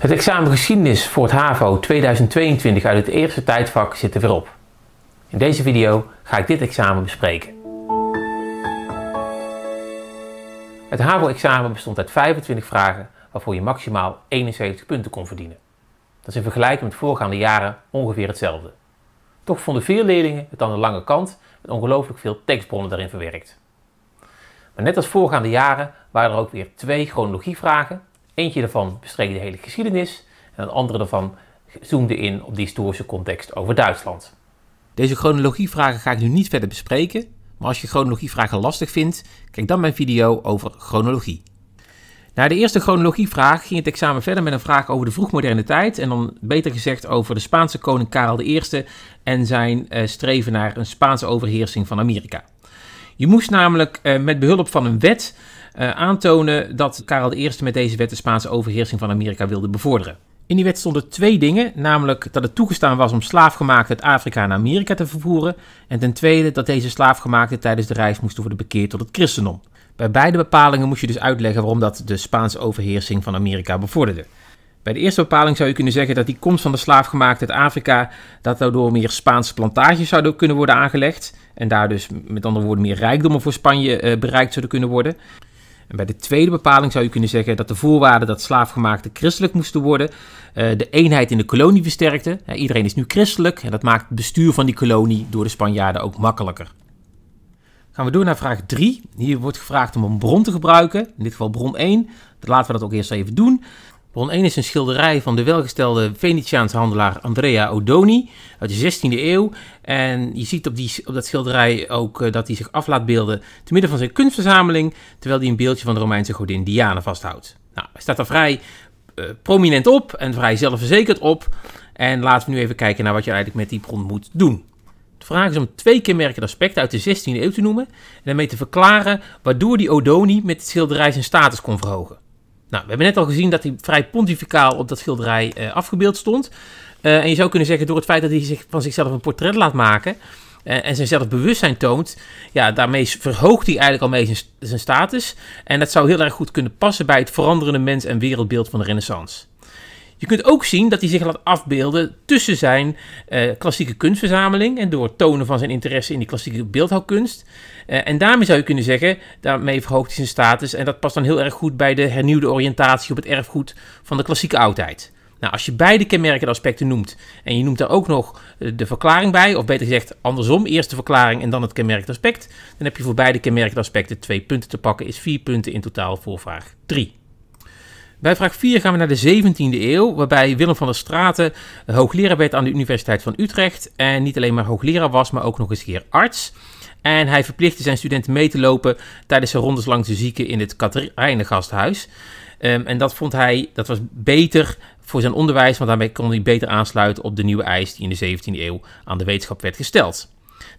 Het examen geschiedenis voor het HAVO 2022 uit het eerste tijdvak zit er weer op. In deze video ga ik dit examen bespreken. Het HAVO-examen bestond uit 25 vragen waarvoor je maximaal 71 punten kon verdienen. Dat is in vergelijking met voorgaande jaren ongeveer hetzelfde. Toch vonden veel leerlingen het aan de lange kant met ongelooflijk veel tekstbronnen daarin verwerkt. Maar net als voorgaande jaren waren er ook weer twee chronologievragen Eentje daarvan bestreed de hele geschiedenis en een andere daarvan zoomde in op de historische context over Duitsland. Deze chronologievragen ga ik nu niet verder bespreken, maar als je chronologievragen lastig vindt, kijk dan mijn video over chronologie. Na de eerste chronologievraag ging het examen verder met een vraag over de vroegmoderne tijd en dan beter gezegd over de Spaanse koning Karel I en zijn eh, streven naar een Spaanse overheersing van Amerika. Je moest namelijk eh, met behulp van een wet eh, aantonen dat Karel I met deze wet de Spaanse overheersing van Amerika wilde bevorderen. In die wet stonden twee dingen, namelijk dat het toegestaan was om slaafgemaakten uit Afrika naar Amerika te vervoeren en ten tweede dat deze slaafgemaakten tijdens de reis moesten worden bekeerd tot het christendom. Bij beide bepalingen moest je dus uitleggen waarom dat de Spaanse overheersing van Amerika bevorderde. Bij de eerste bepaling zou je kunnen zeggen dat die komst van de slaafgemaakten uit Afrika, dat daardoor meer Spaanse plantages zouden kunnen worden aangelegd en daar dus met andere woorden meer rijkdommen voor Spanje eh, bereikt zouden kunnen worden. En bij de tweede bepaling zou je kunnen zeggen dat de voorwaarden dat slaafgemaakten christelijk moesten worden, eh, de eenheid in de kolonie versterkte. iedereen is nu christelijk en dat maakt het bestuur van die kolonie door de Spanjaarden ook makkelijker. Gaan we door naar vraag 3. Hier wordt gevraagd om een bron te gebruiken, in dit geval bron 1. Dan laten we dat ook eerst even doen. Bron 1 is een schilderij van de welgestelde Venetiaanse handelaar Andrea Odoni uit de 16e eeuw. En je ziet op, die, op dat schilderij ook eh, dat hij zich af laat beelden te midden van zijn kunstverzameling, terwijl hij een beeldje van de Romeinse godin Diana vasthoudt. Nou, hij staat er vrij eh, prominent op en vrij zelfverzekerd op. En laten we nu even kijken naar wat je eigenlijk met die bron moet doen. De vraag is om twee kenmerkende aspecten uit de 16e eeuw te noemen en daarmee te verklaren waardoor die Odoni met het schilderij zijn status kon verhogen. Nou, we hebben net al gezien dat hij vrij pontificaal op dat schilderij eh, afgebeeld stond. Eh, en je zou kunnen zeggen, door het feit dat hij zich van zichzelf een portret laat maken eh, en zijn zelfbewustzijn toont, ja, daarmee verhoogt hij eigenlijk al mee zijn, zijn status. En dat zou heel erg goed kunnen passen bij het veranderende mens- en wereldbeeld van de Renaissance. Je kunt ook zien dat hij zich laat afbeelden tussen zijn eh, klassieke kunstverzameling en door tonen van zijn interesse in die klassieke beeldhouwkunst. Eh, en daarmee zou je kunnen zeggen, daarmee verhoogt hij zijn status en dat past dan heel erg goed bij de hernieuwde oriëntatie op het erfgoed van de klassieke oudheid. Nou, als je beide kenmerkende aspecten noemt en je noemt daar ook nog eh, de verklaring bij, of beter gezegd andersom, eerst de verklaring en dan het kenmerkende aspect, dan heb je voor beide kenmerkende aspecten twee punten te pakken, is vier punten in totaal voor vraag 3. Bij vraag 4 gaan we naar de 17e eeuw, waarbij Willem van der Straten hoogleraar werd aan de Universiteit van Utrecht. En niet alleen maar hoogleraar was, maar ook nog eens een keer arts. En hij verplichtte zijn studenten mee te lopen tijdens zijn rondes langs de zieken in het Katharijnengasthuis. Um, ehm, en dat vond hij, dat was beter voor zijn onderwijs, want daarmee kon hij beter aansluiten op de nieuwe eis die in de 17e eeuw aan de wetenschap werd gesteld.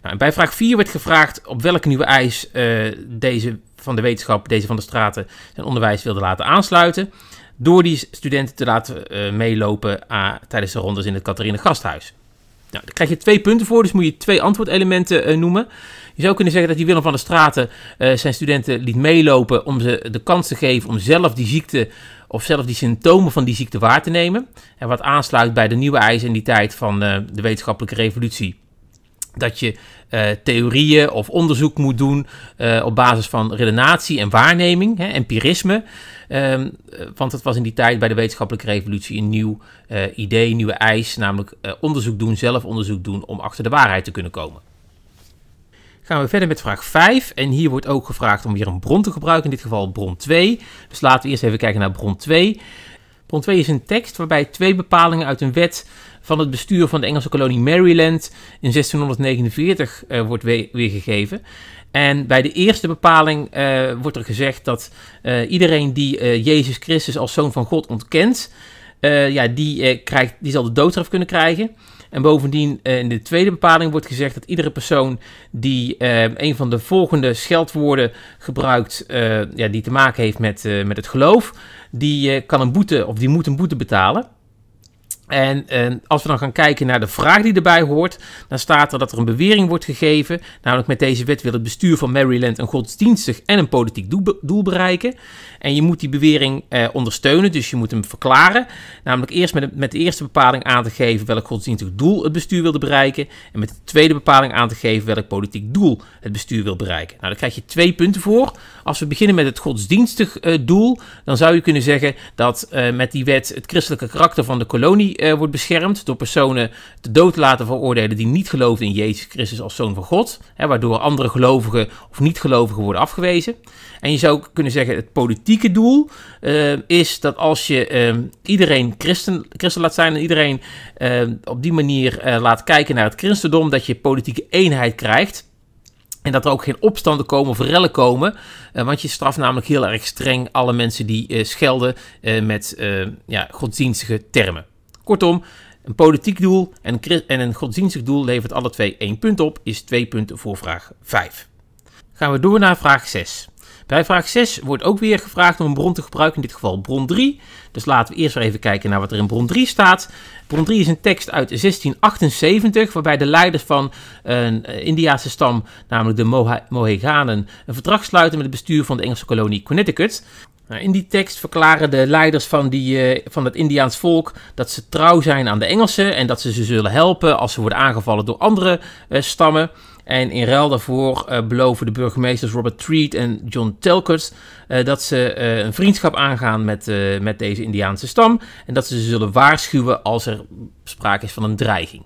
Nou, en bij vraag 4 werd gevraagd op welke nieuwe eis eh, deze van de wetenschap, deze van de straten, zijn onderwijs wilde laten aansluiten door die studenten te laten eh, meelopen tijdens de rondes in het Catharine Gasthuis. Nou, daar krijg je twee punten voor, dus moet je twee antwoordelementen eh, noemen. Je zou kunnen zeggen dat die Willem van de Straten eh, zijn studenten liet meelopen om ze de kans te geven om zelf die ziekte of zelf die symptomen van die ziekte waar te nemen. En wat aansluit bij de nieuwe eisen in die tijd van de wetenschappelijke revolutie dat je eh, theorieën of onderzoek moet doen eh, op basis van redenatie en waarneming, hè, empirisme. Ehm, eh, want het was in die tijd bij de wetenschappelijke revolutie een nieuw idee, een nieuwe eis, namelijk onderzoek doen, zelf onderzoek doen om achter de waarheid te kunnen komen. Gaan we verder met vraag 5. En hier wordt ook gevraagd om weer een bron te gebruiken, in dit geval bron 2. Dus laten we eerst even kijken naar bron 2. Bron 2 is een tekst waarbij twee bepalingen uit een wet van het bestuur van de Engelse kolonie Maryland in 1649 eh, wordt weergegeven. En bij de eerste bepaling eh, wordt er gezegd dat eh, iedereen die Jezus Christus als zoon van God ontkent, ja, die, krijgt, die zal de doodstraf kunnen krijgen. En bovendien, in de tweede bepaling wordt gezegd dat iedere persoon die een van de volgende scheldwoorden gebruikt, ja, die te maken heeft met, met het geloof, die kan een boete of die moet een boete betalen. En, ehm, als we dan gaan kijken naar de vraag die erbij hoort, dan staat er dat er een bewering wordt gegeven, namelijk met deze wet wil het bestuur van Maryland een godsdienstig en een politiek doel, bereiken. En je moet die bewering eh, ondersteunen, dus je moet hem verklaren, namelijk eerst met, met de eerste bepaling aan te geven welk godsdienstig doel het bestuur wilde bereiken en met de tweede bepaling aan te geven welk politiek doel het bestuur wil bereiken. Nou, daar krijg je twee punten voor. Als we beginnen met het godsdienstig eh, doel, dan zou je kunnen zeggen dat eh, met die wet het christelijke karakter van de kolonie eh, wordt beschermd door personen te dood te laten veroordelen die niet geloofden in Jezus Christus als zoon van God, hè, waardoor andere gelovigen of niet-gelovigen worden afgewezen. En je zou kunnen zeggen, het politieke doel eh, is dat als je ehm, iedereen christen, christen laat zijn en iedereen eh, op die manier laat kijken naar het christendom, dat je politieke eenheid krijgt. En dat er ook geen opstanden komen of rellen komen. want je straft namelijk heel erg streng alle mensen die schelden met ja, godsdienstige termen. Kortom, een politiek doel en een, en godsdienstig doel levert alle twee één punt op, is 2 punten voor vraag 5. Gaan we door naar vraag 6. Bij vraag 6 wordt ook weer gevraagd om een bron te gebruiken, in dit geval bron 3. Dus laten we eerst even kijken naar wat er in bron 3 staat. Bron 3 is een tekst uit 1678, waarbij de leiders van een eh, Indiaanse stam, namelijk de Moheganen, een verdrag sluiten met het bestuur van de Engelse kolonie Connecticut. Nou, in die tekst verklaren de leiders van, die, eh, van het Indiaans volk dat ze trouw zijn aan de Engelsen en dat ze ze zullen helpen als ze worden aangevallen door andere eh, stammen. En in ruil daarvoor eh, beloven de burgemeesters Robert Treat en John Telkert dat ze een vriendschap aangaan met, met deze Indiaanse stam en dat ze ze zullen waarschuwen als er sprake is van een dreiging.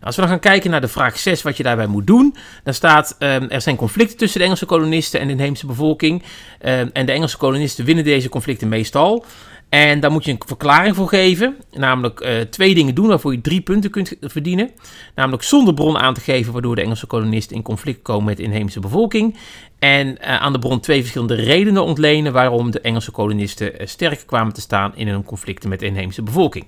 Nou, als we dan gaan kijken naar de vraag 6, wat je daarbij moet doen, dan staat ehm, er zijn conflicten tussen de Engelse kolonisten en de inheemse bevolking. Ehm, en de Engelse kolonisten winnen deze conflicten meestal. En daar moet je een verklaring voor geven. Namelijk eh, twee dingen doen waarvoor je drie punten kunt verdienen. Namelijk zonder bron aan te geven waardoor de Engelse kolonisten in conflict komen met de inheemse bevolking. En eh, aan de bron twee verschillende redenen ontlenen waarom de Engelse kolonisten eh, sterk kwamen te staan in hun conflicten met de inheemse bevolking.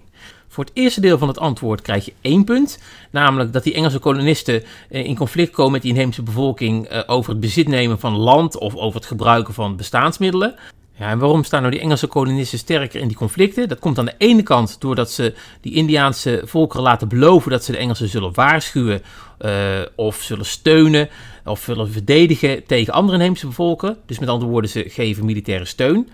Voor het eerste deel van het antwoord krijg je één punt, namelijk dat die Engelse kolonisten eh, in conflict komen met die inheemse bevolking eh, over het bezit nemen van land of over het gebruiken van bestaansmiddelen. Ja, en waarom staan nou die Engelse kolonisten sterker in die conflicten? Dat komt aan de ene kant doordat ze die Indiaanse volkeren laten beloven dat ze de Engelsen zullen waarschuwen eh, of zullen steunen of zullen verdedigen tegen andere inheemse bevolken. Dus met andere woorden, ze geven militaire steun.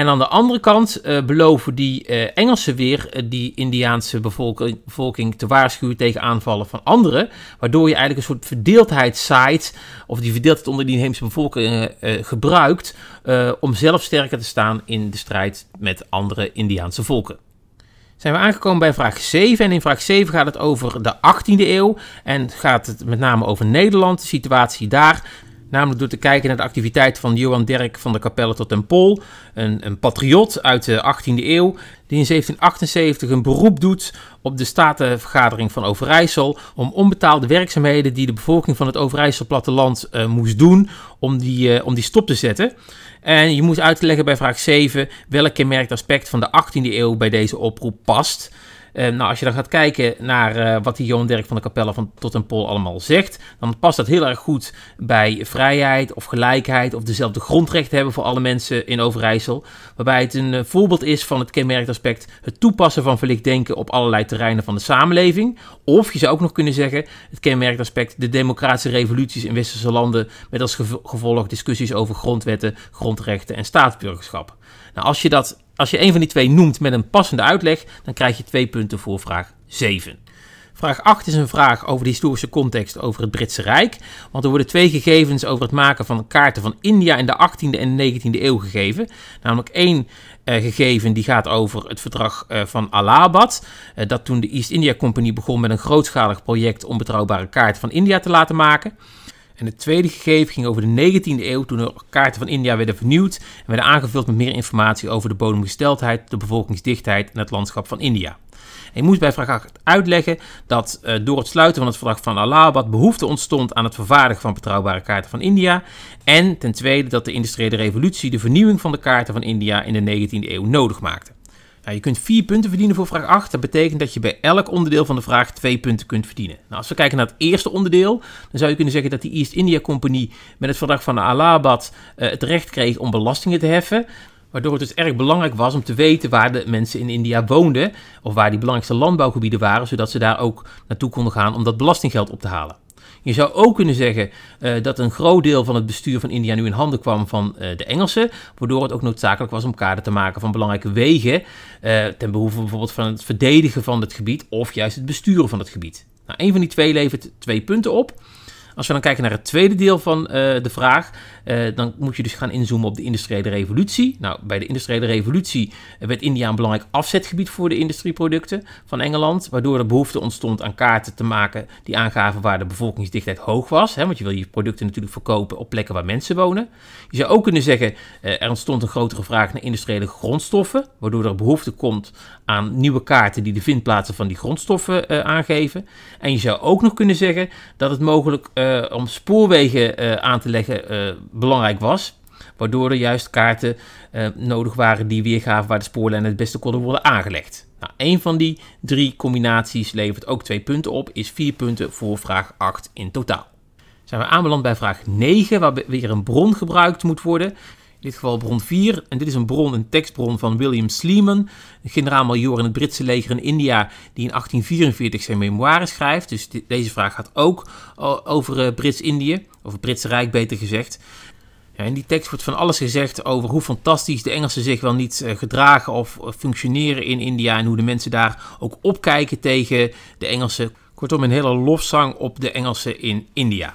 En aan de andere kant eh, beloven die uh, Engelsen weer eh, die Indiaanse bevolking, te waarschuwen tegen aanvallen van anderen. Waardoor je eigenlijk een soort verdeeldheid zaait, of die verdeeldheid onder die inheemse bevolking gebruikt, om zelf sterker te staan in de strijd met andere Indiaanse volken zijn we aangekomen bij vraag 7. En in vraag 7 gaat het over de 18e eeuw. En gaat het met name over Nederland, de situatie daar. Namelijk door te kijken naar de activiteit van Johan Dirk van der Kapelle tot en Pol, een, een patriot uit de 18e eeuw, die in 1778 een beroep doet op de Statenvergadering van Overijssel om onbetaalde werkzaamheden die de bevolking van het Overijssel platteland eh, moest doen, om die, eh, om die stop te zetten. En je moet uitleggen bij vraag 7 welk kenmerkend aspect van de 18e eeuw bij deze oproep past. Eh, nou, als je dan gaat kijken naar eh, wat die Johan Dirk van de Kapelle van Tot en Pol allemaal zegt, dan past dat heel erg goed bij vrijheid of gelijkheid of dezelfde grondrechten hebben voor alle mensen in Overijssel. Waarbij het een eh, voorbeeld is van het kenmerkend het toepassen van verlicht denken op allerlei terreinen van de samenleving. Of je zou ook nog kunnen zeggen het kenmerkend de democratische revoluties in westerse landen met als gevolg discussies over grondwetten, grondrechten en staatsburgerschap. Nou, als je dat als je een van die twee noemt met een passende uitleg, dan krijg je twee punten voor vraag 7. Vraag 8 is een vraag over de historische context over het Britse Rijk. Want er worden twee gegevens over het maken van kaarten van India in de 18e en 19e eeuw gegeven. Namelijk één eh, gegeven die gaat over het verdrag eh, van Allahabad. Eh, dat toen de East India Company begon met een grootschalig project om betrouwbare kaarten van India te laten maken. En het tweede gegeven ging over de 19e eeuw, toen de kaarten van India werden vernieuwd en werden aangevuld met meer informatie over de bodemgesteldheid, de bevolkingsdichtheid en het landschap van India. Ik moest bij vraag 8 uitleggen dat eh, door het sluiten van het verdrag van Allahabad behoefte ontstond aan het vervaardigen van betrouwbare kaarten van India. En ten tweede dat de industriële revolutie de vernieuwing van de kaarten van India in de 19e eeuw nodig maakte. Nou, je kunt 4 punten verdienen voor vraag 8. Dat betekent dat je bij elk onderdeel van de vraag 2 punten kunt verdienen. Nou, als we kijken naar het eerste onderdeel, dan zou je kunnen zeggen dat die East India Company met het verdrag van de Allahabad eh, het recht kreeg om belastingen te heffen. Waardoor het dus erg belangrijk was om te weten waar de mensen in India woonden. Of waar die belangrijkste landbouwgebieden waren, zodat ze daar ook naartoe konden gaan om dat belastinggeld op te halen. Je zou ook kunnen zeggen eh, dat een groot deel van het bestuur van India nu in handen kwam van eh, de Engelsen, waardoor het ook noodzakelijk was om kader te maken van belangrijke wegen eh, ten behoeve bijvoorbeeld van het verdedigen van het gebied of juist het besturen van het gebied. Nou, een van die twee levert twee punten op. Als we dan kijken naar het tweede deel van eh, de vraag, eh, dan moet je dus gaan inzoomen op de industriële revolutie. Nou, bij de industriële revolutie werd India een belangrijk afzetgebied voor de industrieproducten van Engeland, waardoor er behoefte ontstond aan kaarten te maken die aangaven waar de bevolkingsdichtheid hoog was. Hè, want je wil je producten natuurlijk verkopen op plekken waar mensen wonen. Je zou ook kunnen zeggen, eh, er ontstond een grotere vraag naar industriële grondstoffen, waardoor er behoefte komt aan nieuwe kaarten die de vindplaatsen van die grondstoffen eh, aangeven. En je zou ook nog kunnen zeggen dat het mogelijk eh, om spoorwegen eh, aan te leggen belangrijk was. Waardoor er juist kaarten nodig waren die weergaven waar de spoorlijnen het beste konden worden aangelegd. Nou, een van die drie combinaties levert ook twee punten op, is vier punten voor vraag 8 in totaal. Zijn we aanbeland bij vraag 9, waar weer een bron gebruikt moet worden. In dit geval bron 4. En dit is een bron, een tekstbron van William Sleeman, een generaal-majoor in het Britse leger in India, die in 1844 zijn memoires schrijft. Dus deze vraag gaat ook over eh, Brits-Indië, of het Britse Rijk beter gezegd. Ja, in die tekst wordt van alles gezegd over hoe fantastisch de Engelsen zich wel niet eh, gedragen of eh, functioneren in India en hoe de mensen daar ook opkijken tegen de Engelsen. Kortom, een hele lofzang op de Engelsen in India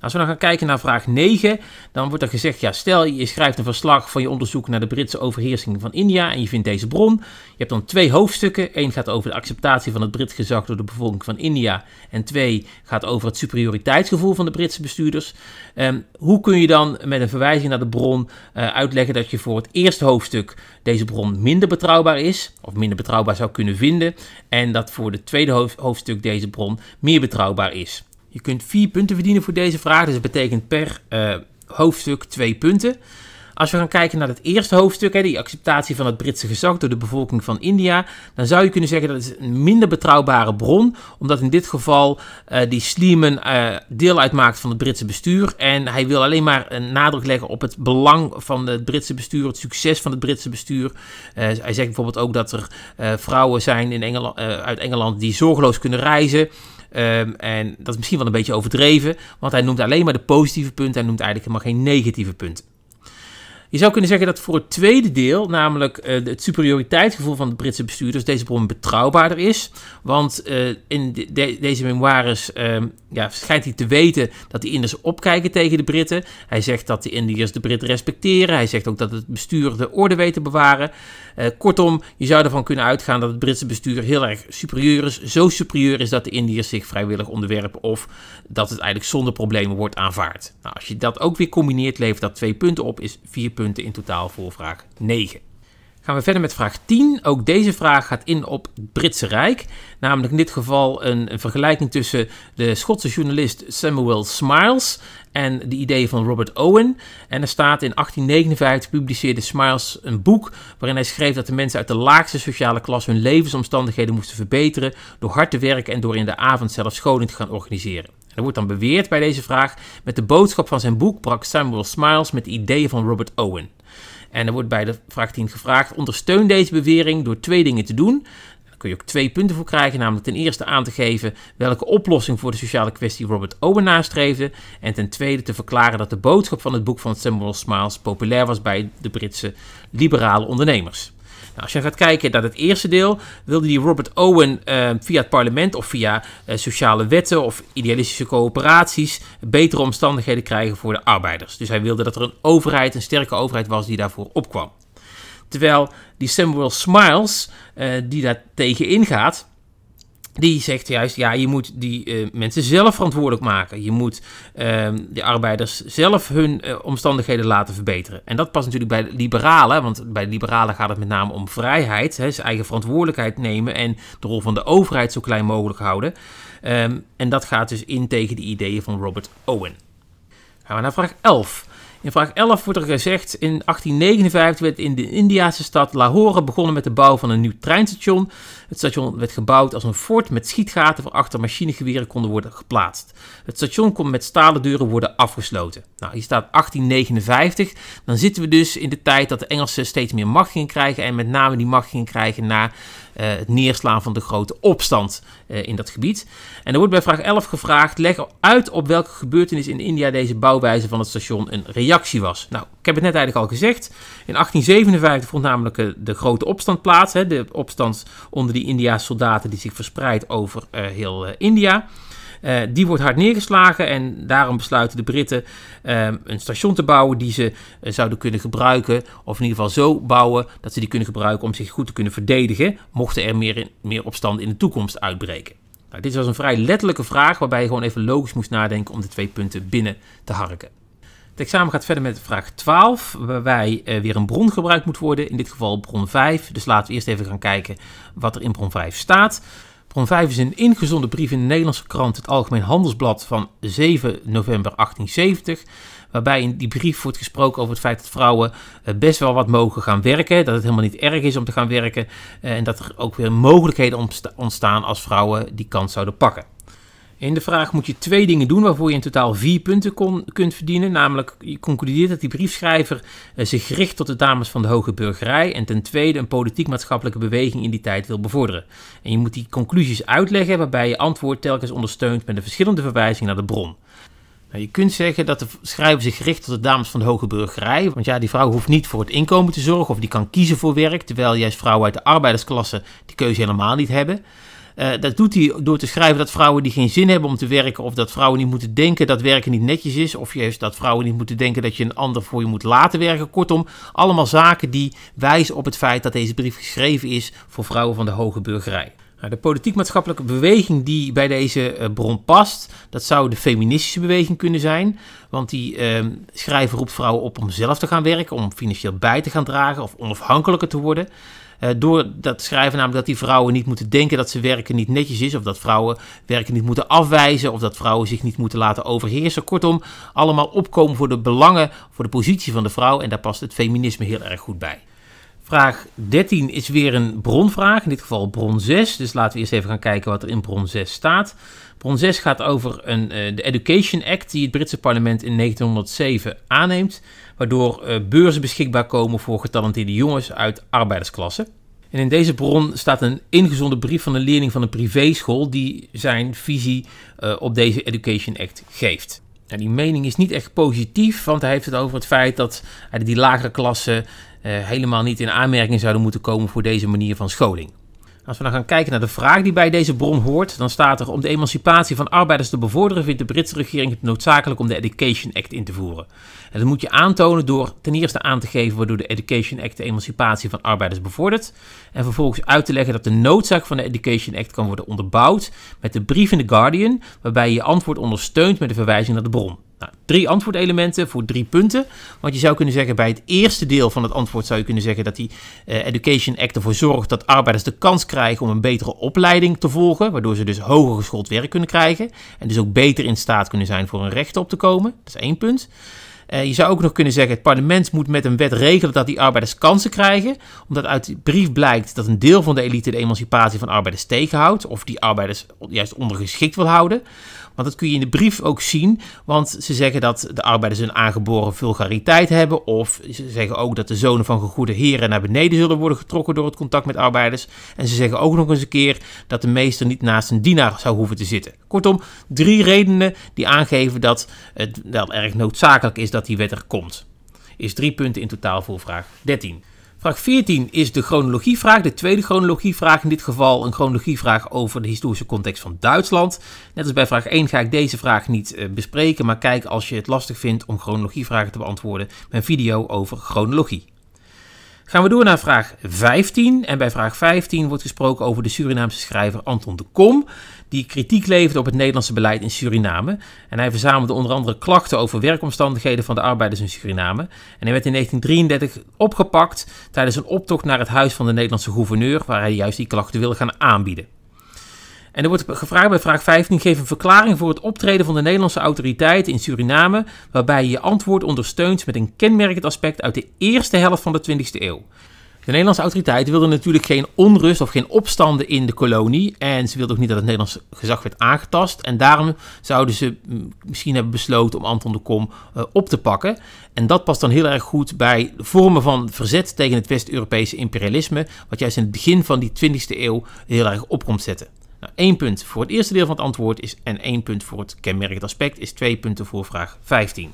als we dan gaan kijken naar vraag 9, dan wordt er gezegd, ja, stel je schrijft een verslag van je onderzoek naar de Britse overheersing van India en je vindt deze bron. Je hebt dan twee hoofdstukken. Eén gaat over de acceptatie van het Britse gezag door de bevolking van India en twee gaat over het superioriteitsgevoel van de Britse bestuurders. Ehm, hoe kun je dan met een verwijzing naar de bron eh, uitleggen dat je voor het eerste hoofdstuk deze bron minder betrouwbaar is, of minder betrouwbaar zou kunnen vinden, en dat voor het tweede hoofdstuk deze bron meer betrouwbaar is? Je kunt 4 punten verdienen voor deze vraag. Dus dat betekent per eh, hoofdstuk 2 punten. Als we gaan kijken naar het eerste hoofdstuk, hè, die acceptatie van het Britse gezag door de bevolking van India, dan zou je kunnen zeggen dat het een minder betrouwbare bron, omdat in dit geval eh, die Sleeman eh, deel uitmaakt van het Britse bestuur en hij wil alleen maar een nadruk leggen op het belang van het Britse bestuur, het succes van het Britse bestuur. hij zegt bijvoorbeeld ook dat er vrouwen zijn in uit Engeland die zorgeloos kunnen reizen. Ehm, en dat is misschien wel een beetje overdreven, want hij noemt alleen maar de positieve punten, hij noemt eigenlijk helemaal geen negatieve punten. Je zou kunnen zeggen dat voor het tweede deel, namelijk eh, het superioriteitsgevoel van de Britse bestuurders, deze bron betrouwbaarder is. Want eh, in deze memoires ehm, ja, schijnt hij te weten dat de Indiërs opkijken tegen de Britten. Hij zegt dat de Indiërs de Britten respecteren. Hij zegt ook dat het bestuur de orde weet te bewaren. Eh, kortom, je zou ervan kunnen uitgaan dat het Britse bestuur heel erg superieur is. Zo superieur is dat de Indiërs zich vrijwillig onderwerpen of dat het eigenlijk zonder problemen wordt aanvaard. Nou, als je dat ook weer combineert, levert dat twee punten op, is vier punten in totaal voor vraag 9. Gaan we verder met vraag 10. Ook deze vraag gaat in op het Britse Rijk. Namelijk in dit geval een, vergelijking tussen de Schotse journalist Samuel Smiles en de ideeën van Robert Owen. En er staat in 1859 publiceerde Smiles een boek waarin hij schreef dat de mensen uit de laagste sociale klas hun levensomstandigheden moesten verbeteren door hard te werken en door in de avond zelf scholing te gaan organiseren. Er wordt dan beweerd bij deze vraag, met de boodschap van zijn boek brak Samuel Smiles met de ideeën van Robert Owen. En er wordt bij de vraag gevraagd: ondersteun deze bewering door twee dingen te doen. Daar kun je ook twee punten voor krijgen, namelijk ten eerste aan te geven welke oplossing voor de sociale kwestie Robert Owen nastreefde. En ten tweede te verklaren dat de boodschap van het boek van Samuel Smiles populair was bij de Britse liberale ondernemers. Nou, als je gaat kijken naar het eerste deel, wilde die Robert Owen ehm, via het parlement of via eh, sociale wetten of idealistische coöperaties betere omstandigheden krijgen voor de arbeiders. Dus hij wilde dat er een overheid, een sterke overheid was die daarvoor opkwam. Terwijl die Samuel Smiles, eh, die daar tegen ingaat, die zegt juist, ja, je moet die eh, mensen zelf verantwoordelijk maken. Je moet ehm, de arbeiders zelf hun eh, omstandigheden laten verbeteren. En dat past natuurlijk bij de liberalen, want bij de liberalen gaat het met name om vrijheid. Hè, zijn eigen verantwoordelijkheid nemen en de rol van de overheid zo klein mogelijk houden. Ehm, en dat gaat dus in tegen de ideeën van Robert Owen. Gaan we naar vraag 11. In vraag 11 wordt er gezegd: in 1859 werd in de Indiase stad Lahore begonnen met de bouw van een nieuw treinstation. Het station werd gebouwd als een fort met schietgaten waar achter machinegeweren konden worden geplaatst. Het station kon met stalen deuren worden afgesloten. Nou, hier staat 1859. Dan zitten we dus in de tijd dat de Engelsen steeds meer macht gingen krijgen en met name die macht gingen krijgen na eh, het neerslaan van de grote opstand eh, in dat gebied. En er wordt bij vraag 11 gevraagd: leg uit op welke gebeurtenis in India deze bouwwijze van het station een reactie was. Nou, ik heb het net eigenlijk al gezegd. In 1857 vond namelijk eh, de grote opstand plaats. Hè, de opstand onder die Indiaanse soldaten die zich verspreidt over heel India. Eh, die wordt hard neergeslagen en daarom besluiten de Britten ehm, een station te bouwen die ze eh, zouden kunnen gebruiken, of in ieder geval zo bouwen dat ze die kunnen gebruiken om zich goed te kunnen verdedigen, mochten er meer, meer opstanden in de toekomst uitbreken. Nou, dit was een vrij letterlijke vraag waarbij je gewoon even logisch moest nadenken om de twee punten binnen te harken. Het examen gaat verder met vraag 12, waarbij eh, weer een bron gebruikt moet worden, in dit geval bron 5. Dus laten we eerst even gaan kijken wat er in bron 5 staat. Bron 5 is een ingezonden brief in de Nederlandse krant Het Algemeen Handelsblad van 7 november 1870. Waarbij in die brief wordt gesproken over het feit dat vrouwen eh, best wel wat mogen gaan werken. Dat het helemaal niet erg is om te gaan werken. Eh, en dat er ook weer mogelijkheden ontstaan als vrouwen die kans zouden pakken. In de vraag moet je twee dingen doen waarvoor je in totaal vier punten kon, kunt verdienen. Namelijk, je concludeert dat die briefschrijver eh, zich richt tot de dames van de hoge burgerij. En ten tweede een politiek-maatschappelijke beweging in die tijd wil bevorderen. En je moet die conclusies uitleggen waarbij je antwoord telkens ondersteunt met een verschillende verwijzing naar de bron. Nou, je kunt zeggen dat de schrijver zich richt tot de dames van de hoge burgerij. Want ja, die vrouw hoeft niet voor het inkomen te zorgen of die kan kiezen voor werk. Terwijl juist vrouwen uit de arbeidersklasse die keuze helemaal niet hebben. Eh, dat doet hij door te schrijven dat vrouwen die geen zin hebben om te werken, of dat vrouwen niet moeten denken dat werken niet netjes is, of juist dat vrouwen niet moeten denken dat je een ander voor je moet laten werken. Kortom, allemaal zaken die wijzen op het feit dat deze brief geschreven is voor vrouwen van de hoge burgerij. Nou, de politiek-maatschappelijke beweging die bij deze eh, bron past, dat zou de feministische beweging kunnen zijn. Want die eh, schrijver roept vrouwen op om zelf te gaan werken, om financieel bij te gaan dragen of onafhankelijker te worden. Eh, door dat schrijven namelijk dat die vrouwen niet moeten denken dat ze werken niet netjes is. Of dat vrouwen werken niet moeten afwijzen. Of dat vrouwen zich niet moeten laten overheersen. Kortom, allemaal opkomen voor de belangen, voor de positie van de vrouw. En daar past het feminisme heel erg goed bij. Vraag 13 is weer een bronvraag, in dit geval bron 6. Dus laten we eerst even gaan kijken wat er in bron 6 staat. Bron 6 gaat over een, eh, de Education Act die het Britse parlement in 1907 aanneemt waardoor eh, beurzen beschikbaar komen voor getalenteerde jongens uit arbeidersklassen. En in deze bron staat een ingezonden brief van een leerling van een privéschool die zijn visie eh, op deze Education Act geeft. Nou, die mening is niet echt positief, want hij heeft het over het feit dat eh, die lagere klassen helemaal niet in aanmerking zouden moeten komen voor deze manier van scholing. Als we dan gaan kijken naar de vraag die bij deze bron hoort, dan staat er: Om de emancipatie van arbeiders te bevorderen, vindt de Britse regering het noodzakelijk om de Education Act in te voeren. En dat moet je aantonen door ten eerste aan te geven waardoor de Education Act de emancipatie van arbeiders bevordert. En vervolgens uit te leggen dat de noodzaak van de Education Act kan worden onderbouwd met de brief in The Guardian, waarbij je je antwoord ondersteunt met de verwijzing naar de bron. Nou, drie antwoordelementen voor drie punten. Want je zou kunnen zeggen, bij het eerste deel van het antwoord zou je kunnen zeggen dat die eh, Education Act ervoor zorgt dat arbeiders de kans krijgen om een betere opleiding te volgen. Waardoor ze dus hoger geschoold werk kunnen krijgen. En dus ook beter in staat kunnen zijn voor hun rechten op te komen. Dat is één punt. Eh, je zou ook nog kunnen zeggen, het parlement moet met een wet regelen dat die arbeiders kansen krijgen. Omdat uit de brief blijkt dat een deel van de elite de emancipatie van arbeiders tegenhoudt. Of die arbeiders juist ondergeschikt wil houden. Want dat kun je in de brief ook zien, want ze zeggen dat de arbeiders een aangeboren vulgariteit hebben. Of ze zeggen ook dat de zonen van gegoede heren naar beneden zullen worden getrokken door het contact met arbeiders. En ze zeggen ook nog eens een keer dat de meester niet naast een dienaar zou hoeven te zitten. Kortom, drie redenen die aangeven dat het wel erg noodzakelijk is dat die wet er komt. Is drie punten in totaal voor vraag 13. Vraag 14 is de chronologievraag, de tweede chronologievraag in dit geval. Een chronologievraag over de historische context van Duitsland. Net als bij vraag 1 ga ik deze vraag niet eh, bespreken, maar kijk als je het lastig vindt om chronologievragen te beantwoorden, mijn video over chronologie. Gaan we door naar vraag 15. En bij vraag 15 wordt gesproken over de Surinaamse schrijver Anton de Kom, die kritiek leverde op het Nederlandse beleid in Suriname. En hij verzamelde onder andere klachten over werkomstandigheden van de arbeiders in Suriname. En hij werd in 1933 opgepakt tijdens een optocht naar het huis van de Nederlandse gouverneur, waar hij juist die klachten wilde gaan aanbieden. En er wordt gevraagd bij vraag 15: geef een verklaring voor het optreden van de Nederlandse autoriteiten in Suriname, waarbij je je antwoord ondersteunt met een kenmerkend aspect uit de eerste helft van de 20e eeuw. De Nederlandse autoriteiten wilden natuurlijk geen onrust of geen opstanden in de kolonie. En ze wilden ook niet dat het Nederlands gezag werd aangetast. En daarom zouden ze hm, misschien hebben besloten om Anton de Kom eh, op te pakken. En dat past dan heel erg goed bij vormen van verzet tegen het West-Europese imperialisme. Wat juist in het begin van die 20e eeuw heel erg op komt zetten. Nou, 1 punt voor het eerste deel van het antwoord is en 1 punt voor het kenmerkend aspect is 2 punten voor vraag 15.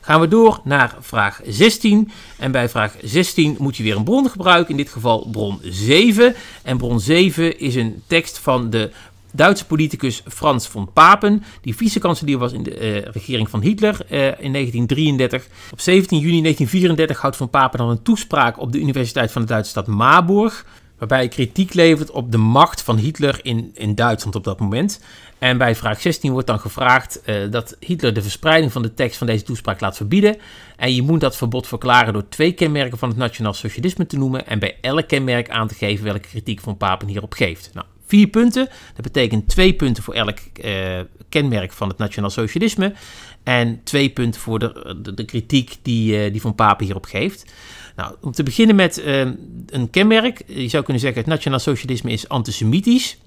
Gaan we door naar vraag 16. En bij vraag 16 moet je weer een bron gebruiken, in dit geval bron 7. En bron 7 is een tekst van de Duitse politicus Frans von Papen, die vicekanselier was in de eh, regering van Hitler eh, in 1933. Op 17 juni 1934 houdt von Papen dan een toespraak op de Universiteit van de Duitse stad Marburg waarbij hij kritiek levert op de macht van Hitler in, in Duitsland op dat moment. En bij vraag 16 wordt dan gevraagd eh, dat Hitler de verspreiding van de tekst van deze toespraak laat verbieden. En je moet dat verbod verklaren door twee kenmerken van het nationaal socialisme te noemen en bij elk kenmerk aan te geven welke kritiek van Papen hierop geeft. Nou, vier punten. Dat betekent twee punten voor elk eh, kenmerk van het nationaal socialisme en twee punten voor de, de, kritiek die, eh, die van Papen hierop geeft. Nou, om te beginnen met ehm, een kenmerk. Je zou kunnen zeggen, het nationaal socialisme is antisemitisch.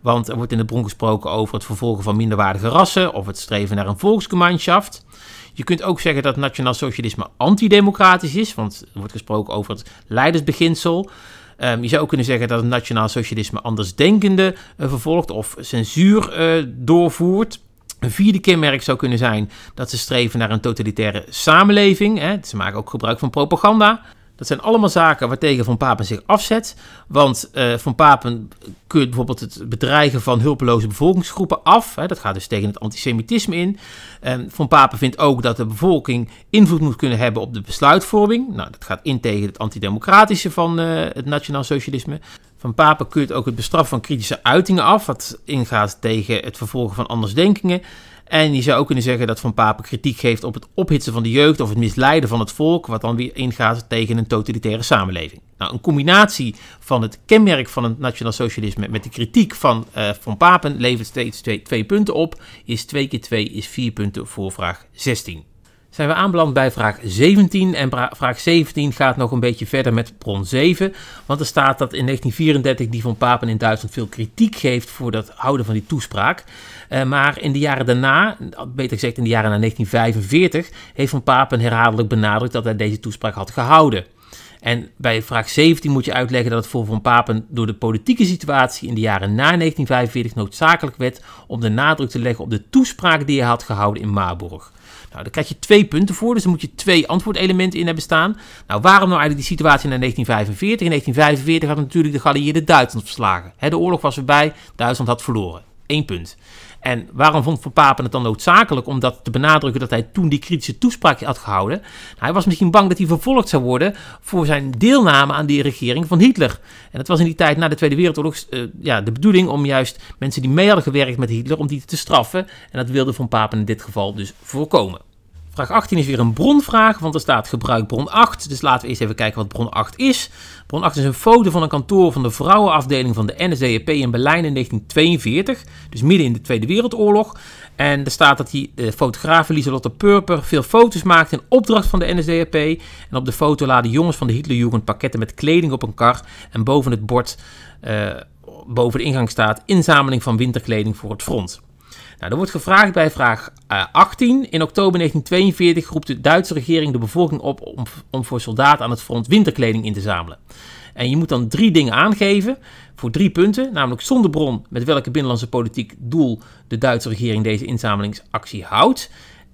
Want er wordt in de bron gesproken over het vervolgen van minderwaardige rassen of het streven naar een volksgemeenschap. Je kunt ook zeggen dat nationaal socialisme antidemocratisch is, want er wordt gesproken over het leidersbeginsel. Ehm, je zou ook kunnen zeggen dat het nationaal socialisme andersdenkenden vervolgt of censuur eh, doorvoert. Een vierde kenmerk zou kunnen zijn dat ze streven naar een totalitaire samenleving. Hè. Ze maken ook gebruik van propaganda. Dat zijn allemaal zaken waartegen Van Papen zich afzet. Want uh, Van Papen keurt bijvoorbeeld het bedreigen van hulpeloze bevolkingsgroepen af. Hè, dat gaat dus tegen het antisemitisme in. van Papen vindt ook dat de bevolking invloed moet kunnen hebben op de besluitvorming. Nou, dat gaat in tegen het antidemocratische van eh, het nationaal socialisme. Van Papen keurt ook het bestraffen van kritische uitingen af, wat ingaat tegen het vervolgen van andersdenkingen. En je zou ook kunnen zeggen dat Van Papen kritiek geeft op het ophitsen van de jeugd of het misleiden van het volk, wat dan weer ingaat tegen een totalitaire samenleving. Nou, een combinatie van het kenmerk van het nationaal socialisme met de kritiek van eh, Van Papen levert steeds twee, punten op. Is 2 keer 2 is 4 punten voor vraag 16 zijn we aanbeland bij vraag 17. En vraag 17 gaat nog een beetje verder met bron 7. Want er staat dat in 1934 die van Papen in Duitsland veel kritiek geeft voor dat houden van die toespraak. Eh, maar in de jaren daarna, beter gezegd in de jaren na 1945, heeft van Papen herhaaldelijk benadrukt dat hij deze toespraak had gehouden. En bij vraag 17 moet je uitleggen dat het voor Van Papen door de politieke situatie in de jaren na 1945 noodzakelijk werd om de nadruk te leggen op de toespraak die hij had gehouden in Marburg. Nou, daar krijg je twee punten voor, dus dan moet je twee antwoordelementen in hebben staan. Nou, waarom nou eigenlijk die situatie naar 1945? In 1945 had natuurlijk de geallieerden Duitsland verslagen. He, de oorlog was voorbij, Duitsland had verloren. Eén punt. En waarom vond Van Papen het dan noodzakelijk om dat te benadrukken dat hij toen die kritische toespraak had gehouden? Nou, hij was misschien bang dat hij vervolgd zou worden voor zijn deelname aan die regering van Hitler. En dat was in die tijd na de Tweede Wereldoorlog eh, ja, de bedoeling om juist mensen die mee hadden gewerkt met Hitler, om die te straffen. En dat wilde Van Papen in dit geval dus voorkomen. Vraag 18 is weer een bronvraag, want er staat gebruik bron 8. Dus laten we eerst even kijken wat bron 8 is. Bron 8 is een foto van een kantoor van de vrouwenafdeling van de NSDAP in Berlijn in 1942. Dus midden in de Tweede Wereldoorlog. En er staat dat die de eh, fotograaf Lieselotte Purper veel foto's maakte in opdracht van de NSDAP. En op de foto laden jongens van de Hitlerjugend pakketten met kleding op een kar. En boven het bord, eh, boven de ingang staat inzameling van winterkleding voor het front. Nou, er wordt gevraagd bij vraag 18. Eh, in oktober 1942 roept de Duitse regering de bevolking op om, om voor soldaten aan het front winterkleding in te zamelen. En je moet dan drie dingen aangeven voor drie punten, namelijk zonder bron met welke binnenlandse politiek doel de Duitse regering deze inzamelingsactie houdt.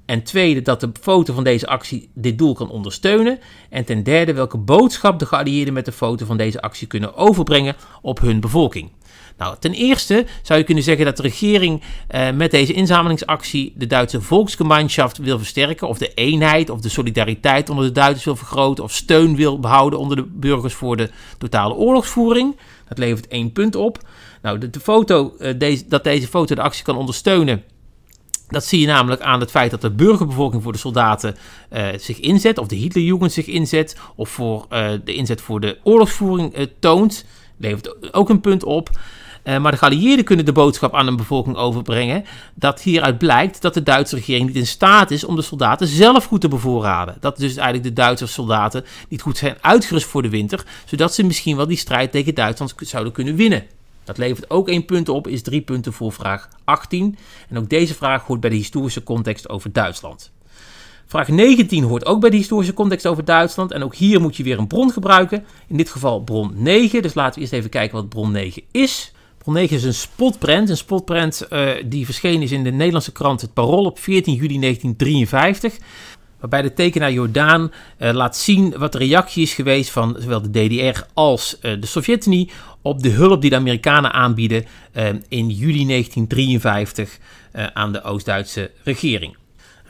En tweede, dat de foto van deze actie dit doel kan ondersteunen. En ten derde, welke boodschap de geallieerden met de foto van deze actie kunnen overbrengen op hun bevolking. Nou, ten eerste zou je kunnen zeggen dat de regering eh, met deze inzamelingsactie de Duitse Volksgemeinschaft wil versterken, of de eenheid of de solidariteit onder de Duitsers wil vergroten, of steun wil behouden onder de burgers voor de totale oorlogsvoering. Dat levert één punt op. Nou, de, foto, eh, deze, dat deze foto de actie kan ondersteunen. Dat zie je namelijk aan het feit dat de burgerbevolking voor de soldaten eh, zich inzet, of de Hitlerjugend zich inzet, of voor de inzet voor de oorlogsvoering uh, toont. Levert ook een punt op. Eh, maar de geallieerden kunnen de boodschap aan een bevolking overbrengen dat hieruit blijkt dat de Duitse regering niet in staat is om de soldaten zelf goed te bevoorraden. Dat dus eigenlijk de Duitse soldaten niet goed zijn uitgerust voor de winter, zodat ze misschien wel die strijd tegen Duitsland zouden kunnen winnen. Dat levert ook één punt op, is drie punten voor vraag 18. En ook deze vraag hoort bij de historische context over Duitsland. Vraag 19 hoort ook bij de historische context over Duitsland. En ook hier moet je weer een bron gebruiken. In dit geval bron 9. Dus laten we eerst even kijken wat bron 9 is. Pol 9 is een spotprint. Een spotprint eh, die verschenen is in de Nederlandse krant Het Parool op 14 juli 1953. Waarbij de tekenaar Jordaan eh, laat zien wat de reactie is geweest van zowel de DDR als eh, de Sovjet-Unie op de hulp die de Amerikanen aanbieden in juli 1953 aan de Oost-Duitse regering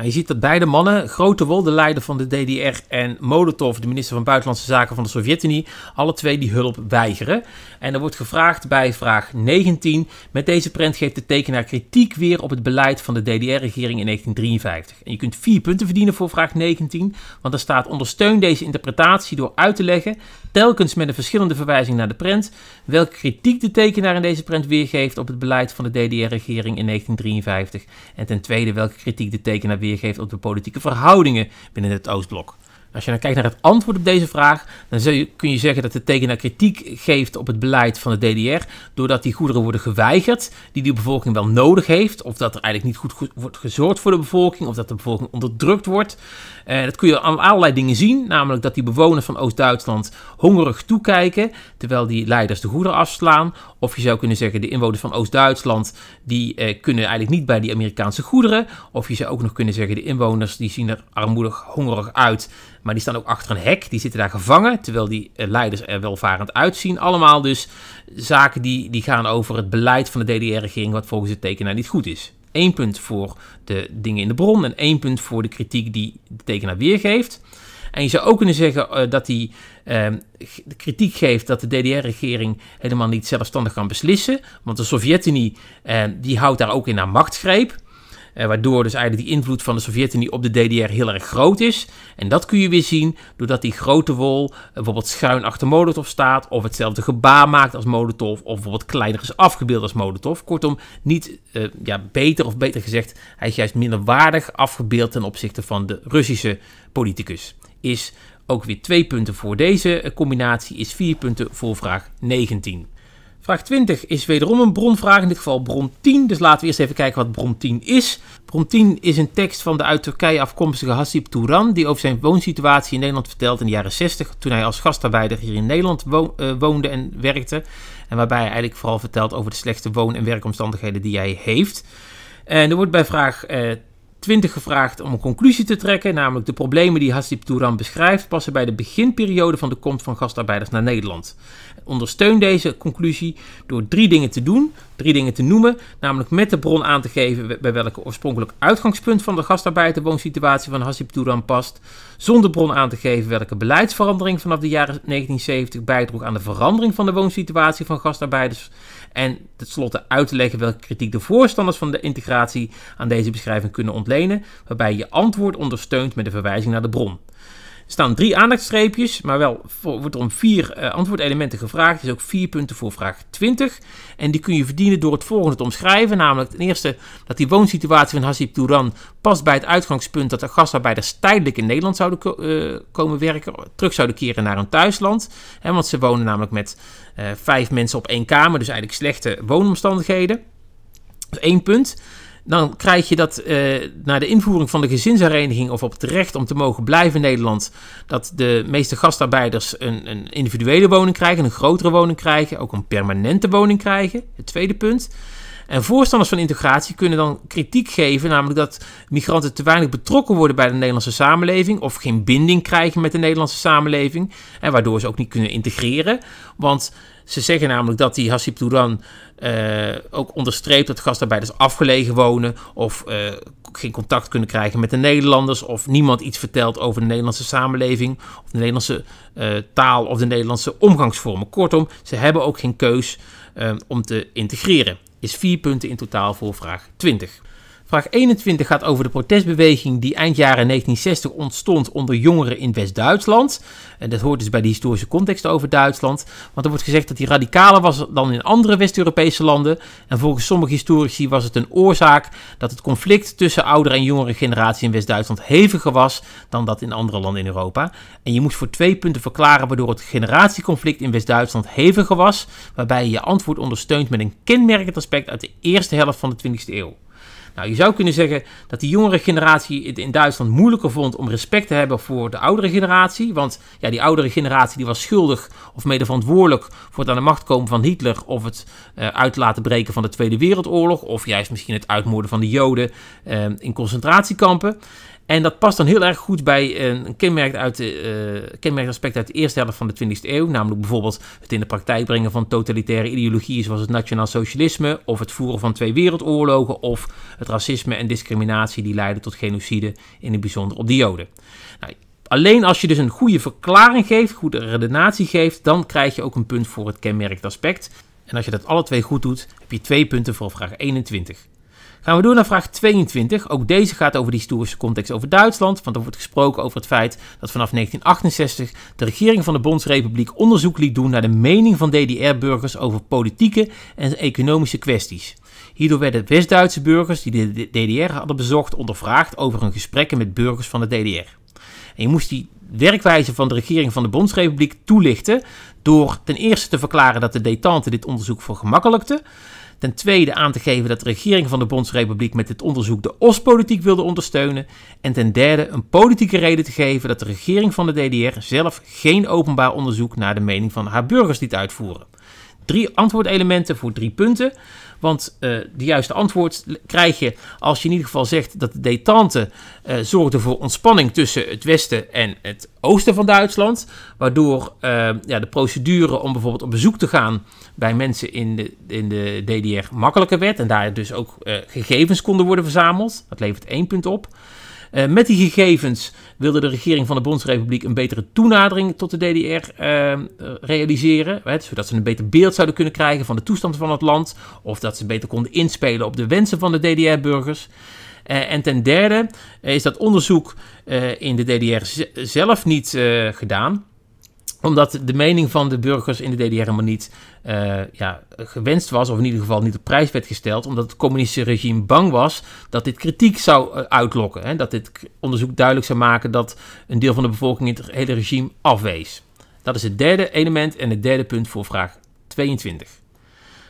je ziet dat beide mannen, grote wol de leider van de DDR, en Molotov, de minister van Buitenlandse Zaken van de Sovjet-Unie, alle twee die hulp weigeren. En er wordt gevraagd bij vraag 19: met deze prent geeft de tekenaar kritiek weer op het beleid van de DDR-regering in 1953. En je kunt vier punten verdienen voor vraag 19, want er staat ondersteun deze interpretatie door uit te leggen telkens met een verschillende verwijzing naar de prent, welke kritiek de tekenaar in deze prent weergeeft op het beleid van de DDR-regering in 1953, en ten tweede welke kritiek de tekenaar weergeeft op de politieke verhoudingen binnen het Oostblok. Als je dan kijkt naar het antwoord op deze vraag, dan kun je zeggen dat de tekenaar kritiek geeft op het beleid van de DDR, doordat die goederen worden geweigerd die die bevolking wel nodig heeft, of dat er eigenlijk niet goed wordt gezorgd voor de bevolking, of dat de bevolking onderdrukt wordt. Eh, dat kun je aan allerlei dingen zien, namelijk dat die bewoners van Oost-Duitsland hongerig toekijken, terwijl die leiders de goederen afslaan. Of je zou kunnen zeggen, de inwoners van Oost-Duitsland, die eh, kunnen eigenlijk niet bij die Amerikaanse goederen. Of je zou ook nog kunnen zeggen, de inwoners die zien er armoedig, hongerig uit maar die staan ook achter een hek. Die zitten daar gevangen. Terwijl die eh, leiders er welvarend uitzien. Allemaal dus zaken die, die gaan over het beleid van de DDR-regering. Wat volgens de tekenaar niet goed is. Eén punt voor de dingen in de bron. En één punt voor de kritiek die de tekenaar weergeeft. En je zou ook kunnen zeggen eh, dat hij ehm, uh, kritiek geeft dat de DDR-regering helemaal niet zelfstandig kan beslissen. Want de Sovjet-Unie ehm, die houdt daar ook in haar machtsgreep. Eh, waardoor dus eigenlijk die invloed van de Sovjet-Unie op de DDR heel erg groot is. En dat kun je weer zien doordat die grote wol eh, bijvoorbeeld schuin achter Molotov staat. Of hetzelfde gebaar maakt als Molotov. Of bijvoorbeeld kleiner is afgebeeld als Molotov. Kortom, niet eh, ja, beter of beter gezegd, hij is juist waardig afgebeeld ten opzichte van de Russische politicus. Is ook weer twee punten voor deze combinatie, is vier punten voor vraag 19. Vraag 20 is wederom een bronvraag, in dit geval bron 10. Dus laten we eerst even kijken wat bron 10 is. Bron 10 is een tekst van de uit Turkije afkomstige Hasip Turan die over zijn woonsituatie in Nederland vertelt in de jaren 60, toen hij als gastarbeider hier in Nederland eh, woonde en werkte. En waarbij hij eigenlijk vooral vertelt over de slechte woon- en werkomstandigheden die hij heeft. En er wordt bij vraag 20 eh, gevraagd om een conclusie te trekken, namelijk de problemen die Hasip Turan beschrijft passen bij de beginperiode van de komst van gastarbeiders naar Nederland ondersteun deze conclusie door drie dingen te doen, drie dingen te noemen, namelijk met de bron aan te geven bij welke oorspronkelijk uitgangspunt van de gastarbeiderwoonsituatie van Hassip toedan past, zonder bron aan te geven welke beleidsverandering vanaf de jaren 1970 bijdroeg aan de verandering van de woonsituatie van gastarbeiders en tenslotte uit te leggen welke kritiek de voorstanders van de integratie aan deze beschrijving kunnen ontlenen, waarbij je antwoord ondersteunt met de verwijzing naar de bron staan drie aandachtstreepjes, maar wel wordt er om vier eh, antwoordelementen gevraagd. Dus ook vier punten voor vraag 20. En die kun je verdienen door het volgende te omschrijven. Namelijk ten eerste dat die woonsituatie van Hasib Touran past bij het uitgangspunt dat de gastarbeiders tijdelijk in Nederland zouden eh, komen werken. Terug zouden keren naar hun thuisland. want ze wonen namelijk met eh, vijf mensen op één kamer. Dus eigenlijk slechte woonomstandigheden. Dat één punt. Dan krijg je dat eh, na de invoering van de gezinshereniging of op het recht om te mogen blijven in Nederland, dat de meeste gastarbeiders een, een individuele woning krijgen, een grotere woning krijgen, ook een permanente woning krijgen. Het tweede punt. En voorstanders van integratie kunnen dan kritiek geven, namelijk dat migranten te weinig betrokken worden bij de Nederlandse samenleving of geen binding krijgen met de Nederlandse samenleving en waardoor ze ook niet kunnen integreren. Want ze zeggen namelijk dat die Hassip Touran eh, ook onderstreept dat gastarbeiders afgelegen wonen of eh, geen contact kunnen krijgen met de Nederlanders of niemand iets vertelt over de Nederlandse samenleving of de Nederlandse eh, taal of de Nederlandse omgangsvormen. Kortom, ze hebben ook geen keus om te integreren. Is vier punten in totaal voor vraag 20. Vraag 21 gaat over de protestbeweging die eind jaren 1960 ontstond onder jongeren in West-Duitsland. En dat hoort dus bij de historische context over Duitsland. Want er wordt gezegd dat die radicaler was dan in andere West-Europese landen. En volgens sommige historici was het een oorzaak dat het conflict tussen oudere en jongere generatie in West-Duitsland heviger was dan dat in andere landen in Europa. En je moest voor twee punten verklaren waardoor het generatieconflict in West-Duitsland heviger was. Waarbij je je antwoord ondersteunt met een kenmerkend aspect uit de eerste helft van de 20e eeuw. Nou, je zou kunnen zeggen dat die jongere generatie het in Duitsland moeilijker vond om respect te hebben voor de oudere generatie. Want ja, die oudere generatie die was schuldig of mede verantwoordelijk voor het aan de macht komen van Hitler. Of het uh, eh, uitlaten breken van de Tweede Wereldoorlog. Of juist misschien het uitmoorden van de Joden eh, in concentratiekampen. En dat past dan heel erg goed bij een kenmerk uit, uh, uit de eerste helft van de 20e eeuw. Namelijk bijvoorbeeld het in de praktijk brengen van totalitaire ideologieën zoals het nationaal socialisme. Of het voeren van twee wereldoorlogen. Of het racisme en discriminatie die leiden tot genocide. In het bijzonder op de Joden. Nou, alleen als je dus een goede verklaring geeft, goede redenatie geeft. Dan krijg je ook een punt voor het kenmerkaspect. En als je dat alle twee goed doet, heb je twee punten voor vraag 21. Gaan we door naar vraag 22. Ook deze gaat over de historische context over Duitsland. Want er wordt gesproken over het feit dat vanaf 1968 de regering van de Bondsrepubliek onderzoek liet doen naar de mening van DDR-burgers over politieke en economische kwesties. Hierdoor werden West-Duitse burgers die de DDR hadden bezocht ondervraagd over hun gesprekken met burgers van de DDR. En je moest die werkwijze van de regering van de Bondsrepubliek toelichten door ten eerste te verklaren dat de detente dit onderzoek vergemakkelijkte. Ten tweede aan te geven dat de regering van de Bondsrepubliek met dit onderzoek de Oostpolitiek wilde ondersteunen. En ten derde een politieke reden te geven dat de regering van de DDR zelf geen openbaar onderzoek naar de mening van haar burgers liet uitvoeren. Drie antwoordelementen voor drie punten. Want uh, de juiste antwoord krijg je als je in ieder geval zegt dat de detente uh, zorgde voor ontspanning tussen het westen en het oosten van Duitsland. Waardoor eh, ja, de procedure om bijvoorbeeld op bezoek te gaan bij mensen in de, in de DDR makkelijker werd. En daar dus ook gegevens konden worden verzameld. Dat levert één punt op. Eh, met die gegevens wilde de regering van de Bondsrepubliek een betere toenadering tot de DDR ehm, realiseren. zodat ze een beter beeld zouden kunnen krijgen van de toestand van het land. Of dat ze beter konden inspelen op de wensen van de DDR-burgers. Eh, en ten derde eh, is dat onderzoek in de DDR zelf niet gedaan omdat de mening van de burgers in de DDR helemaal niet eh, ja, gewenst was, of in ieder geval niet op prijs werd gesteld, omdat het communistische regime bang was dat dit kritiek zou eh, uitlokken. Hè? Dat dit onderzoek duidelijk zou maken dat een deel van de bevolking het hele regime afwees. Dat is het derde element en het derde punt voor vraag 22.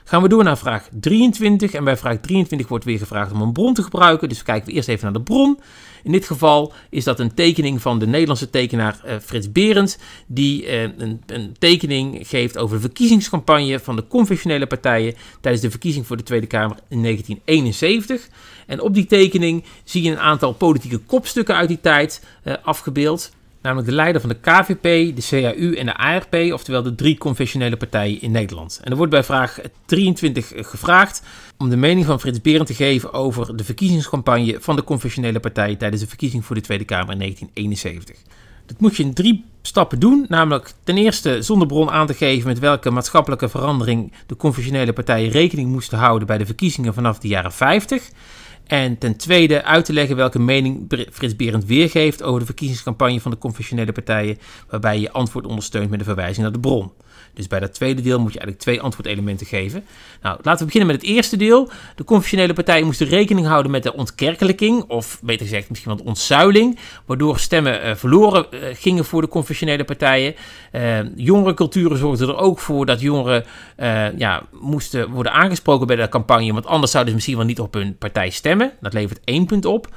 Gaan we door naar vraag 23. En bij vraag 23 wordt weer gevraagd om een bron te gebruiken. Dus kijken we eerst even naar de bron. In dit geval is dat een tekening van de Nederlandse tekenaar eh, Frits Berends, die eh, een, een, tekening geeft over de verkiezingscampagne van de confessionele partijen tijdens de verkiezing voor de Tweede Kamer in 1971. En op die tekening zie je een aantal politieke kopstukken uit die tijd eh, afgebeeld namelijk de leider van de KVP, de CAU en de ARP, oftewel de drie confessionele partijen in Nederland. En er wordt bij vraag 23 eh, gevraagd om de mening van Frits Berend te geven over de verkiezingscampagne van de confessionele partij tijdens de verkiezing voor de Tweede Kamer in 1971. Dat moet je in drie stappen doen, namelijk ten eerste zonder bron aan te geven met welke maatschappelijke verandering de confessionele partijen rekening moesten houden bij de verkiezingen vanaf de jaren 50. En ten tweede uit te leggen welke mening Frits Berend weergeeft over de verkiezingscampagne van de confessionele partijen, waarbij je antwoord ondersteunt met een verwijzing naar de bron. Dus bij dat tweede deel moet je eigenlijk twee antwoordelementen geven. Nou, laten we beginnen met het eerste deel. De confessionele partijen moesten rekening houden met de ontkerkelijking, of beter gezegd misschien wel de ontzuiling, waardoor stemmen eh, verloren eh, gingen voor de confessionele partijen. Uh, eh, jongere culturen zorgden er ook voor dat jongeren ja, moesten worden aangesproken bij de campagne, want anders zouden ze misschien wel niet op hun partij stemmen. Dat levert één punt op.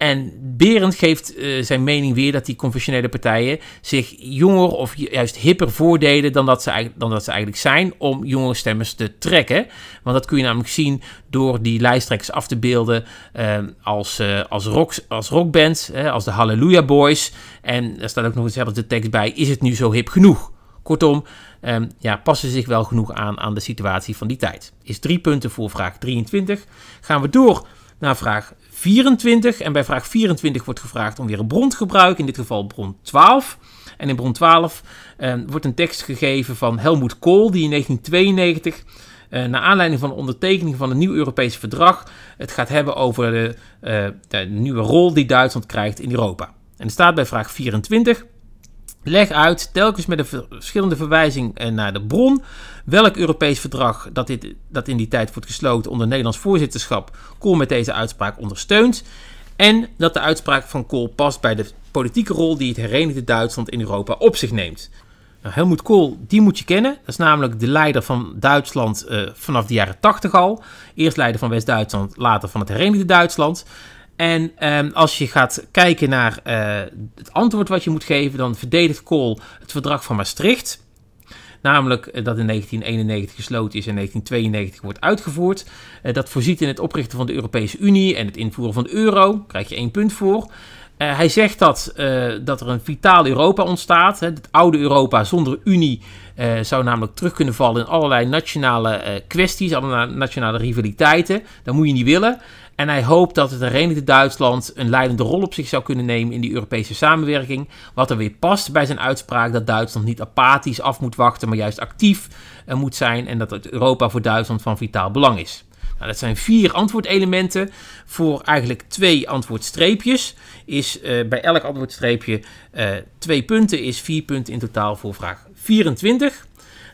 En Berend geeft eh, zijn mening weer dat die conventionele partijen zich jonger of juist hipper voordelen dan dat, ze, dan dat ze eigenlijk zijn om jonge stemmers te trekken. Want dat kun je namelijk zien door die lijsttrekkers af te beelden ehm, als, eh, als, rock, als rockband, als de Hallelujah Boys. En daar staat ook nog eens de tekst bij, is het nu zo hip genoeg? Kortom, ehm, ja, passen ze zich wel genoeg aan aan de situatie van die tijd. Is drie punten voor vraag 23. Gaan we door naar vraag 24. En bij vraag 24 wordt gevraagd om weer een bron te gebruiken, in dit geval bron 12. En in bron 12 eh, wordt een tekst gegeven van Helmoet Kool, die in 1992, eh, naar aanleiding van de ondertekening van het nieuw Europees verdrag, het gaat hebben over de, eh, de nieuwe rol die Duitsland krijgt in Europa. En er staat bij vraag 24. Leg uit, telkens met een verschillende verwijzing eh, naar de bron, welk Europees verdrag dat, dit, dat in die tijd wordt gesloten onder Nederlands voorzitterschap Kool met deze uitspraak ondersteunt. En dat de uitspraak van Kool past bij de politieke rol die het Herenigde Duitsland in Europa op zich neemt. Nou, Helmoet Kool, die moet je kennen. Dat is namelijk de leider van Duitsland eh, vanaf de jaren 80 al. Eerst leider van West-Duitsland, later van het Herenigde Duitsland. En ehm, als je gaat kijken naar eh, het antwoord wat je moet geven, dan verdedigt Kool het verdrag van Maastricht. Namelijk eh, dat in 1991 gesloten is en 1992 wordt uitgevoerd. Eh, dat voorziet in het oprichten van de Europese Unie en het invoeren van de euro. Daar krijg je één punt voor. hij zegt dat, dat er een vitaal Europa ontstaat. Het oude Europa zonder Unie zou namelijk terug kunnen vallen in allerlei nationale kwesties, allerlei nationale rivaliteiten. Dat moet je niet willen. En hij hoopt dat het Verenigde Duitsland een leidende rol op zich zou kunnen nemen in die Europese samenwerking. Wat er weer past bij zijn uitspraak dat Duitsland niet apathisch af moet wachten, maar juist actief eh, moet zijn. En dat Europa voor Duitsland van vitaal belang is. Nou, dat zijn vier antwoordelementen voor eigenlijk twee antwoordstreepjes. Is eh, bij elk antwoordstreepje eh, twee punten, is vier punten in totaal voor vraag 24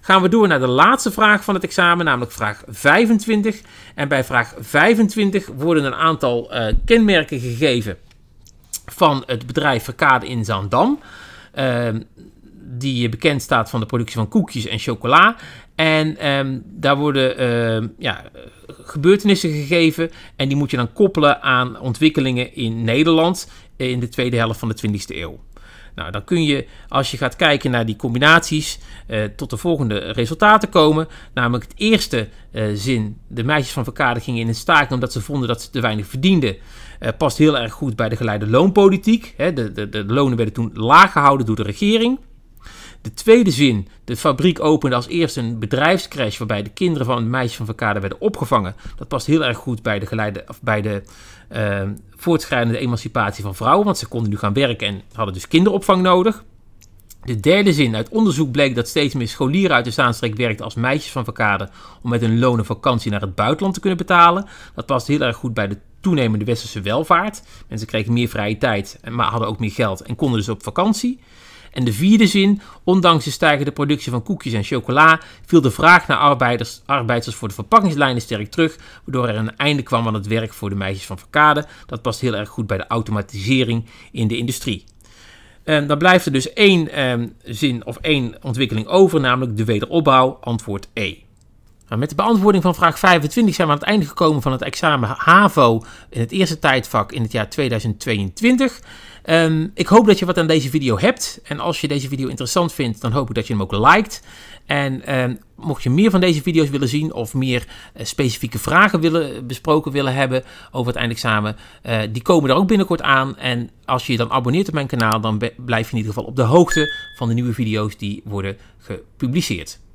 gaan we door naar de laatste vraag van het examen, namelijk vraag 25. En bij vraag 25 worden een aantal eh, kenmerken gegeven van het bedrijf Verkade in Zandam. Ehm, die bekend staat van de productie van koekjes en chocola. En ehm, daar worden ehm, ja, gebeurtenissen gegeven. En die moet je dan koppelen aan ontwikkelingen in Nederland in de tweede helft van de 20e eeuw. Nou, dan kun je, als je gaat kijken naar die combinaties, eh, tot de volgende resultaten komen. Namelijk het eerste eh, zin, de meisjes van Verkade gingen in een staking omdat ze vonden dat ze te weinig verdienden. Eh, past heel erg goed bij de geleide loonpolitiek. Hè. De, de, de lonen werden toen laag gehouden door de regering. De tweede zin, de fabriek opende als eerste een bedrijfscrash waarbij de kinderen van het meisje van Verkade werden opgevangen. Dat past heel erg goed bij de, geleide, of bij de uh, voortschrijdende emancipatie van vrouwen, want ze konden nu gaan werken en hadden dus kinderopvang nodig. De derde zin, uit onderzoek bleek dat steeds meer scholieren uit de Zaanstreek werkten als meisjes van verkade om met hun lonen vakantie naar het buitenland te kunnen betalen. Dat past heel erg goed bij de toenemende westerse welvaart. Mensen kregen meer vrije tijd, maar hadden ook meer geld en konden dus op vakantie. En de vierde zin, ondanks de stijgende productie van koekjes en chocola, viel de vraag naar arbeiders, arbeiders voor de verpakkingslijnen sterk terug, waardoor er een einde kwam aan het werk voor de meisjes van Verkade. Dat past heel erg goed bij de automatisering in de industrie. En ehm, dan blijft er dus één ehm, zin of één ontwikkeling over, namelijk de wederopbouw, antwoord E. Nou, met de beantwoording van vraag 25 zijn we aan het einde gekomen van het examen HAVO in het eerste tijdvak in het jaar 2022. Ehm, ik hoop dat je wat aan deze video hebt. En als je deze video interessant vindt, dan hoop ik dat je hem ook liked. En ehm, mocht je meer van deze video's willen zien of meer eh, specifieke vragen willen, eh, besproken willen hebben over het eindexamen, eh, die komen er ook binnenkort aan. En als je je dan abonneert op mijn kanaal, dan blijf je in ieder geval op de hoogte van de nieuwe video's die worden gepubliceerd.